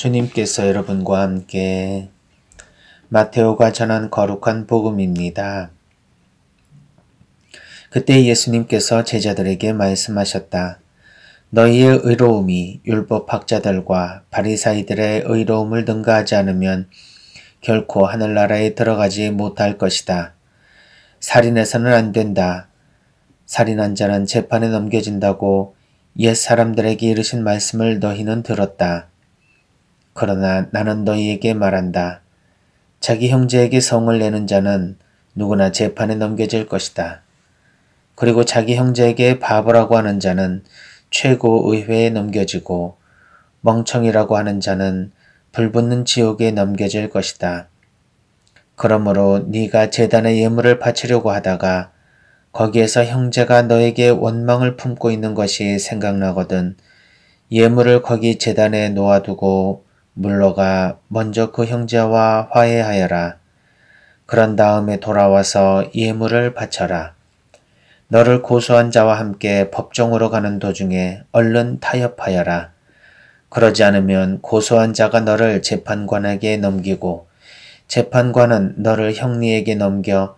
주님께서 여러분과 함께 마테오가 전한 거룩한 복음입니다. 그때 예수님께서 제자들에게 말씀하셨다. 너희의 의로움이 율법학자들과 바리사이들의 의로움을 능가하지 않으면 결코 하늘나라에 들어가지 못할 것이다. 살인해서는 안 된다. 살인한 자는 재판에 넘겨진다고 옛 사람들에게 이르신 말씀을 너희는 들었다. 그러나 나는 너희에게 말한다. 자기 형제에게 성을 내는 자는 누구나 재판에 넘겨질 것이다. 그리고 자기 형제에게 바보라고 하는 자는 최고의회에 넘겨지고 멍청이라고 하는 자는 불붙는 지옥에 넘겨질 것이다. 그러므로 네가 재단의 예물을 바치려고 하다가 거기에서 형제가 너에게 원망을 품고 있는 것이 생각나거든 예물을 거기 재단에 놓아두고 물러가 먼저 그 형제와 화해하여라. 그런 다음에 돌아와서 예물을 바쳐라. 너를 고소한 자와 함께 법정으로 가는 도중에 얼른 타협하여라. 그러지 않으면 고소한 자가 너를 재판관에게 넘기고 재판관은 너를 형리에게 넘겨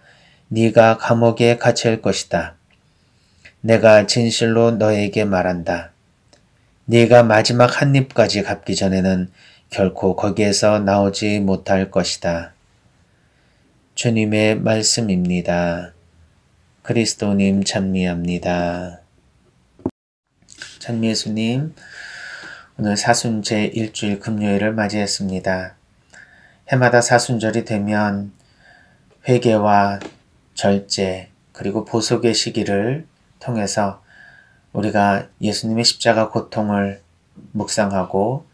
네가 감옥에 갇힐 것이다. 내가 진실로 너에게 말한다. 네가 마지막 한 입까지 갚기 전에는 결코 거기에서 나오지 못할 것이다. 주님의 말씀입니다. 그리스도님 찬미합니다. 찬미 예수님, 오늘 사순제 일주일 금요일을 맞이했습니다. 해마다 사순절이 되면 회개와 절제 그리고 보속의 시기를 통해서 우리가 예수님의 십자가 고통을 묵상하고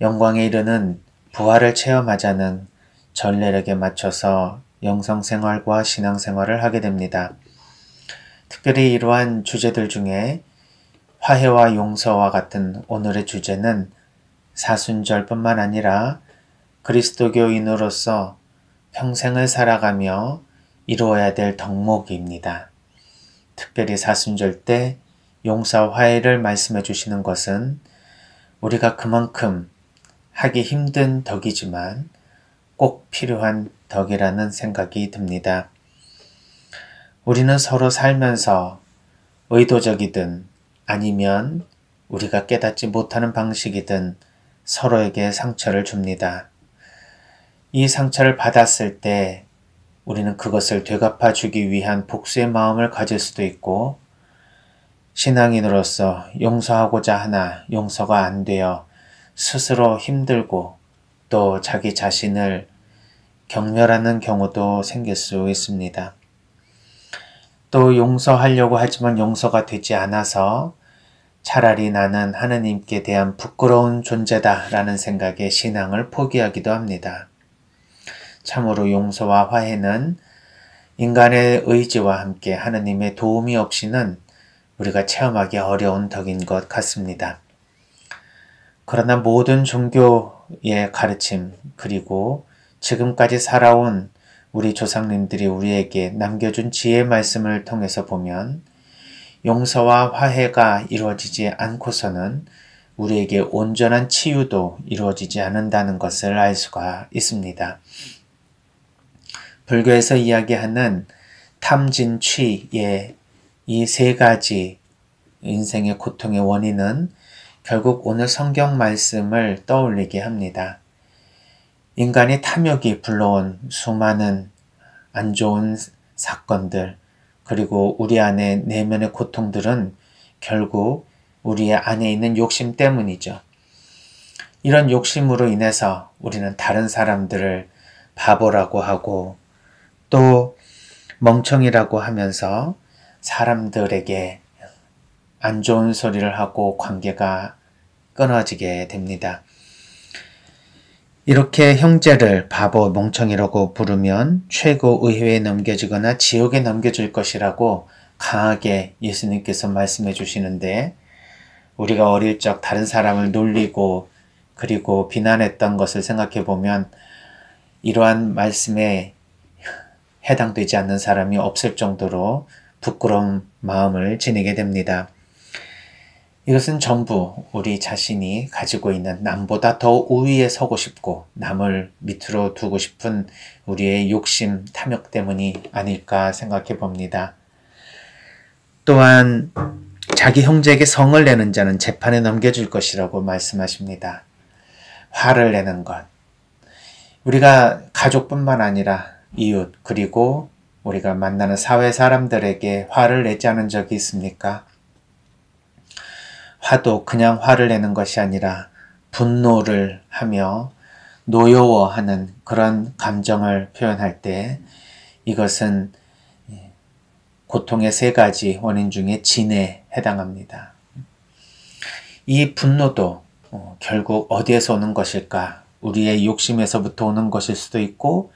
영광에 이르는 부활을 체험하자는 전례력에 맞춰서 영성생활과 신앙생활을 하게 됩니다. 특별히 이러한 주제들 중에 화해와 용서와 같은 오늘의 주제는 사순절뿐만 아니라 그리스도교인으로서 평생을 살아가며 이루어야 될 덕목입니다. 특별히 사순절 때 용서 화해를 말씀해 주시는 것은 우리가 그만큼 하기 힘든 덕이지만 꼭 필요한 덕이라는 생각이 듭니다. 우리는 서로 살면서 의도적이든 아니면 우리가 깨닫지 못하는 방식이든 서로에게 상처를 줍니다. 이 상처를 받았을 때 우리는 그것을 되갚아 주기 위한 복수의 마음을 가질 수도 있고 신앙인으로서 용서하고자 하나 용서가 안 되어 스스로 힘들고 또 자기 자신을 경멸하는 경우도 생길 수 있습니다. 또 용서하려고 하지만 용서가 되지 않아서 차라리 나는 하느님께 대한 부끄러운 존재다라는 생각에 신앙을 포기하기도 합니다. 참으로 용서와 화해는 인간의 의지와 함께 하느님의 도움이 없이는 우리가 체험하기 어려운 덕인 것 같습니다. 그러나 모든 종교의 가르침 그리고 지금까지 살아온 우리 조상님들이 우리에게 남겨준 지혜 말씀을 통해서 보면 용서와 화해가 이루어지지 않고서는 우리에게 온전한 치유도 이루어지지 않는다는 것을 알 수가 있습니다. 불교에서 이야기하는 탐진취의 이 세 가지 인생의 고통의 원인은 결국 오늘 성경 말씀을 떠올리게 합니다. 인간의 탐욕이 불러온 수많은 안 좋은 사건들, 그리고 우리 안에 내면의 고통들은 결국 우리 안에 있는 욕심 때문이죠. 이런 욕심으로 인해서 우리는 다른 사람들을 바보라고 하고 또 멍청이라고 하면서 사람들에게 안 좋은 소리를 하고 관계가 끊어지게 됩니다. 이렇게 형제를 바보 멍청이라고 부르면 최고 의회에 넘겨지거나 지옥에 넘겨질 것이라고 강하게 예수님께서 말씀해 주시는데 우리가 어릴 적 다른 사람을 놀리고 그리고 비난했던 것을 생각해 보면 이러한 말씀에 해당되지 않는 사람이 없을 정도로 부끄러운 마음을 지니게 됩니다. 이것은 전부 우리 자신이 가지고 있는 남보다 더 우위에 서고 싶고 남을 밑으로 두고 싶은 우리의 욕심, 탐욕 때문이 아닐까 생각해 봅니다. 또한 자기 형제에게 성을 내는 자는 재판에 넘겨질 것이라고 말씀하십니다. 화를 내는 것. 우리가 가족뿐만 아니라 이웃, 그리고 우리가 만나는 사회 사람들에게 화를 내지 않은 적이 있습니까? 화도 그냥 화를 내는 것이 아니라 분노를 하며 노여워하는 그런 감정을 표현할 때 이것은 고통의 세 가지 원인 중에 진에 해당합니다. 이 분노도 어, 결국 어디에서 오는 것일까? 우리의 욕심에서부터 오는 것일 수도 있고,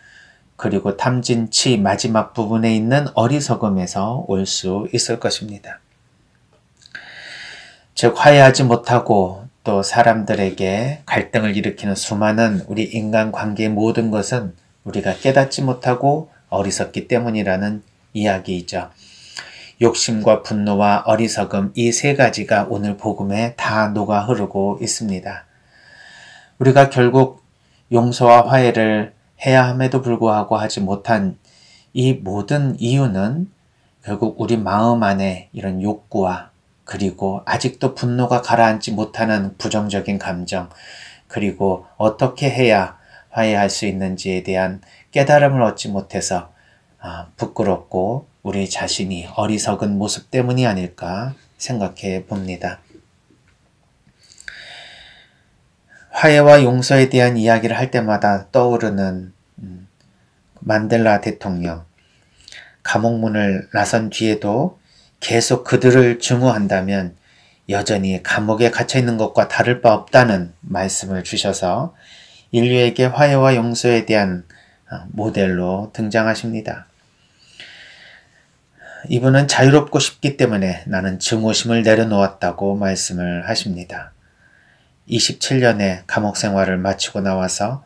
그리고 탐진치 마지막 부분에 있는 어리석음에서 올 수 있을 것입니다. 즉 화해하지 못하고 또 사람들에게 갈등을 일으키는 수많은 우리 인간 관계의 모든 것은 우리가 깨닫지 못하고 어리석기 때문이라는 이야기이죠. 욕심과 분노와 어리석음 이 세 가지가 오늘 복음에 다 녹아 흐르고 있습니다. 우리가 결국 용서와 화해를 해야 함에도 불구하고 하지 못한 이 모든 이유는 결국 우리 마음 안에 이런 욕구와 그리고 아직도 분노가 가라앉지 못하는 부정적인 감정, 그리고 어떻게 해야 화해할 수 있는지에 대한 깨달음을 얻지 못해서 아, 부끄럽고 우리 자신이 어리석은 모습 때문이 아닐까 생각해 봅니다. 화해와 용서에 대한 이야기를 할 때마다 떠오르는 음, 만델라 대통령, 감옥문을 나선 뒤에도 계속 그들을 증오한다면 여전히 감옥에 갇혀 있는 것과 다를 바 없다는 말씀을 주셔서 인류에게 화해와 용서에 대한 어, 모델로 등장하십니다. 이분은 자유롭고 싶기 때문에 나는 증오심을 내려놓았다고 말씀을 하십니다. 27년의 감옥 생활을 마치고 나와서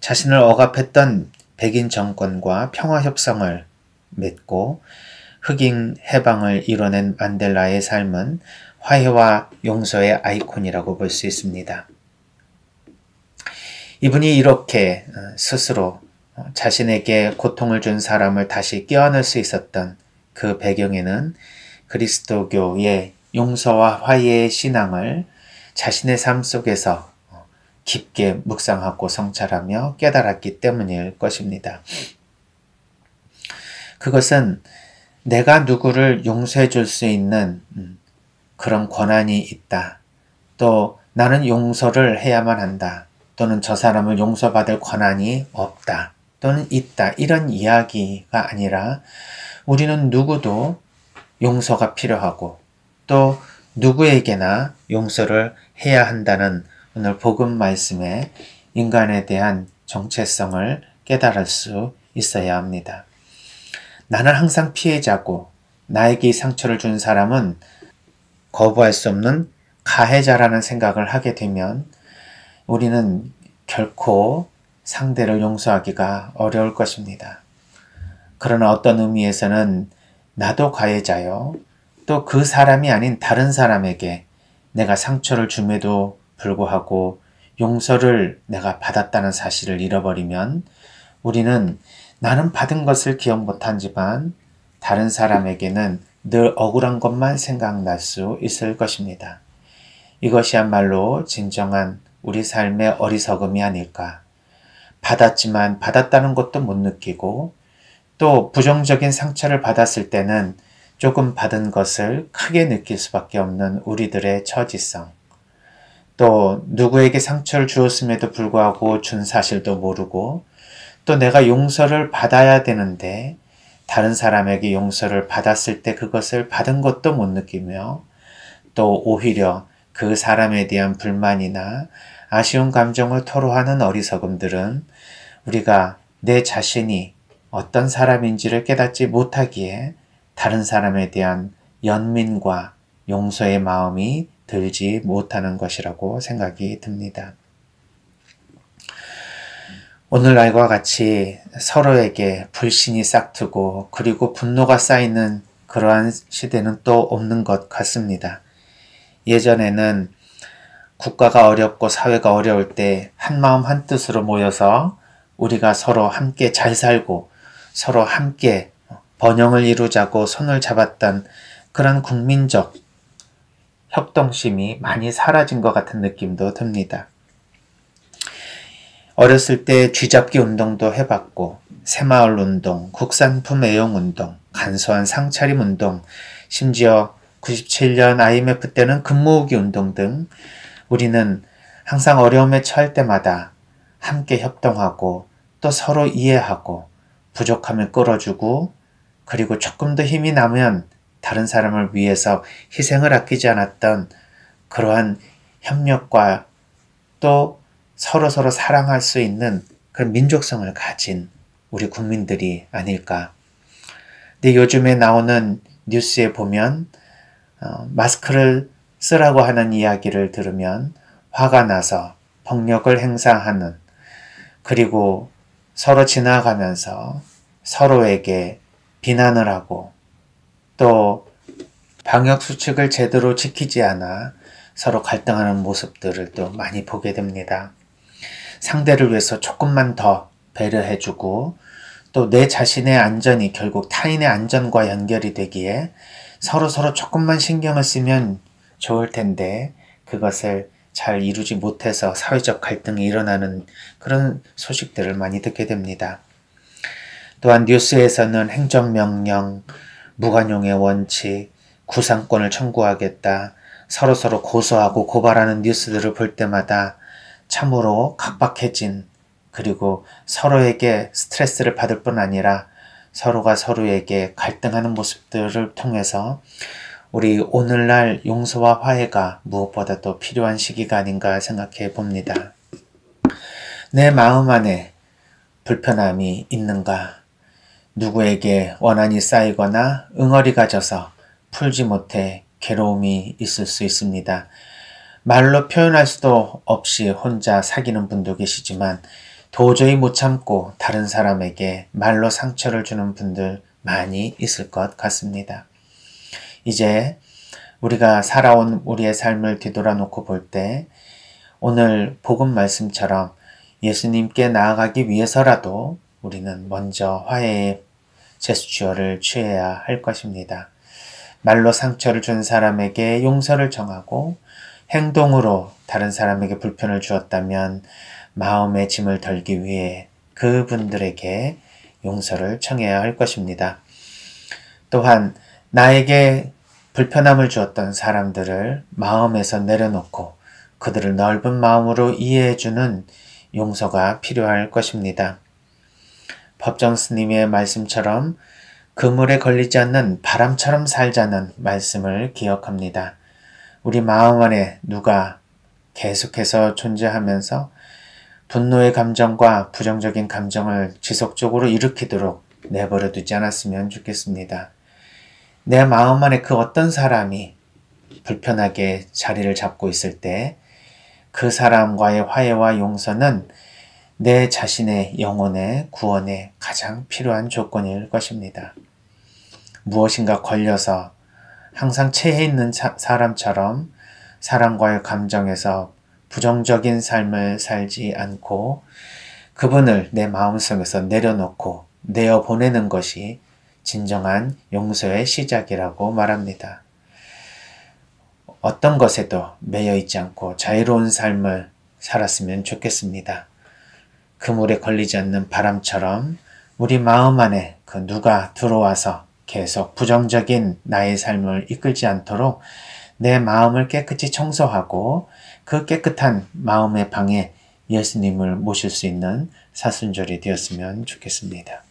자신을 억압했던 백인 정권과 평화 협상을 맺고 흑인 해방을 이뤄낸 만델라의 삶은 화해와 용서의 아이콘이라고 볼 수 있습니다. 이분이 이렇게 어, 스스로 어, 자신에게 고통을 준 사람을 다시 깨어날 수 있었던 그 배경에는 그리스도교의 용서와 화해의 신앙을 자신의 삶 속에서 어, 깊게 묵상하고 성찰하며 깨달았기 때문일 것입니다. 그것은 내가 누구를 용서해 줄 수 있는 음, 그런 권한이 있다. 또 나는 용서를 해야만 한다. 또는 저 사람을 용서받을 권한이 없다. 또는 있다. 이런 이야기가 아니라 우리는 누구도 용서가 필요하고 또 누구에게나 용서를 해야 한다는 오늘 복음 말씀에 인간에 대한 정체성을 깨달을 수 있어야 합니다. 나는 항상 피해자고 나에게 상처를 준 사람은 거부할 수 없는 가해자라는 생각을 하게 되면 우리는 결코 상대를 용서하기가 어려울 것입니다. 그러나 어떤 의미에서는 나도 가해자요. 또 그 사람이 아닌 다른 사람에게 내가 상처를 줌에도 불구하고 용서를 내가 받았다는 사실을 잃어버리면 우리는 나는 받은 것을 기억 못하지만 다른 사람에게는 늘 억울한 것만 생각날 수 있을 것입니다. 이것이야말로 진정한 우리 삶의 어리석음이 아닐까. 받았지만 받았다는 것도 못 느끼고 또 부정적인 상처를 받았을 때는 조금 받은 것을 크게 느낄 수밖에 없는 우리들의 처지성. 또 누구에게 상처를 주었음에도 불구하고 준 사실도 모르고 또 내가 용서를 받아야 되는데 다른 사람에게 용서를 받았을 때 그것을 받은 것도 못 느끼며 또 오히려 그 사람에 대한 불만이나 아쉬운 감정을 토로하는 어리석음들은 우리가 내 자신이 어떤 사람인지를 깨닫지 못하기에 다른 사람에 대한 연민과 용서의 마음이 들지 못하는 것이라고 생각이 듭니다. 오늘날과 같이 서로에게 불신이 싹트고 그리고 분노가 쌓이는 그러한 시대는 또 없는 것 같습니다. 예전에는 국가가 어렵고 사회가 어려울 때 한마음 한뜻으로 모여서 우리가 서로 함께 잘 살고 서로 함께 번영을 이루자고 손을 잡았던 그런 국민적 협동심이 많이 사라진 것 같은 느낌도 듭니다. 어렸을 때 쥐잡기 운동도 해봤고 새마을 운동, 국산품 애용 운동, 간소한 상차림 운동, 심지어 97년 IMF 때는 근무우기 운동 등 우리는 항상 어려움에 처할 때마다 함께 협동하고 또 서로 이해하고 부족함을 끌어주고 그리고 조금 더 힘이 나면 다른 사람을 위해서 희생을 아끼지 않았던 그러한 협력과 또 서로 서로 사랑할 수 있는 그런 민족성을 가진 우리 국민들이 아닐까. 근데 요즘에 나오는 뉴스에 보면 어, 마스크를 쓰라고 하는 이야기를 들으면 화가 나서 폭력을 행사하는 그리고 서로 지나가면서 서로에게 비난을 하고 또 방역 수칙을 제대로 지키지 않아 서로 갈등하는 모습들을 또 많이 보게 됩니다. 상대를 위해서 조금만 더 배려해주고 또 내 자신의 안전이 결국 타인의 안전과 연결이 되기에 서로서로 조금만 신경을 쓰면 좋을 텐데 그것을 잘 이루지 못해서 사회적 갈등이 일어나는 그런 소식들을 많이 듣게 됩니다. 또한 뉴스에서는 행정명령, 무관용의 원칙, 구상권을 청구하겠다, 서로서로 고소하고 고발하는 뉴스들을 볼 때마다 참으로 각박해진 그리고 서로에게 스트레스를 받을 뿐 아니라 서로가 서로에게 갈등하는 모습들을 통해서 우리 오늘날 용서와 화해가 무엇보다도 필요한 시기가 아닌가 생각해 봅니다. 내 마음 안에 불편함이 있는가? 누구에게 원한이 쌓이거나 응어리가 져서 풀지 못해 괴로움이 있을 수 있습니다. 말로 표현할 수도 없이 혼자 사귀는 분도 계시지만 도저히 못 참고 다른 사람에게 말로 상처를 주는 분들 많이 있을 것 같습니다. 이제 우리가 살아온 우리의 삶을 뒤돌아 놓고 볼 때 오늘 복음 말씀처럼 예수님께 나아가기 위해서라도 우리는 먼저 화해의 제스처를 취해야 할 것입니다. 말로 상처를 준 사람에게 용서를 정하고 행동으로 다른 사람에게 불편을 주었다면 마음의 짐을 덜기 위해 그분들에게 용서를 청해야 할 것입니다. 또한 나에게 불편함을 주었던 사람들을 마음에서 내려놓고 그들을 넓은 마음으로 이해해주는 용서가 필요할 것입니다. 법정 스님의 말씀처럼 그물에 걸리지 않는 바람처럼 살자는 말씀을 기억합니다. 우리 마음 안에 누가 계속해서 존재하면서 분노의 감정과 부정적인 감정을 지속적으로 일으키도록 내버려 두지 않았으면 좋겠습니다. 내 마음 안에 그 어떤 사람이 불편하게 자리를 잡고 있을 때 그 사람과의 화해와 용서는 내 자신의 영혼의 구원에 가장 필요한 조건일 것입니다. 무엇인가 걸려서 항상 체해 있는 차, 사람처럼 사랑과의 감정에서 부정적인 삶을 살지 않고 그분을 내 마음속에서 내려놓고 내어 보내는 것이 진정한 용서의 시작이라고 말합니다. 어떤 것에도 매여 있지 않고 자유로운 삶을 살았으면 좋겠습니다. 그물에 걸리지 않는 바람처럼 우리 마음 안에 그 누가 들어와서 계속 부정적인 나의 삶을 이끌지 않도록 내 마음을 깨끗이 청소하고 그 깨끗한 마음의 방에 예수님을 모실 수 있는 사순절이 되었으면 좋겠습니다.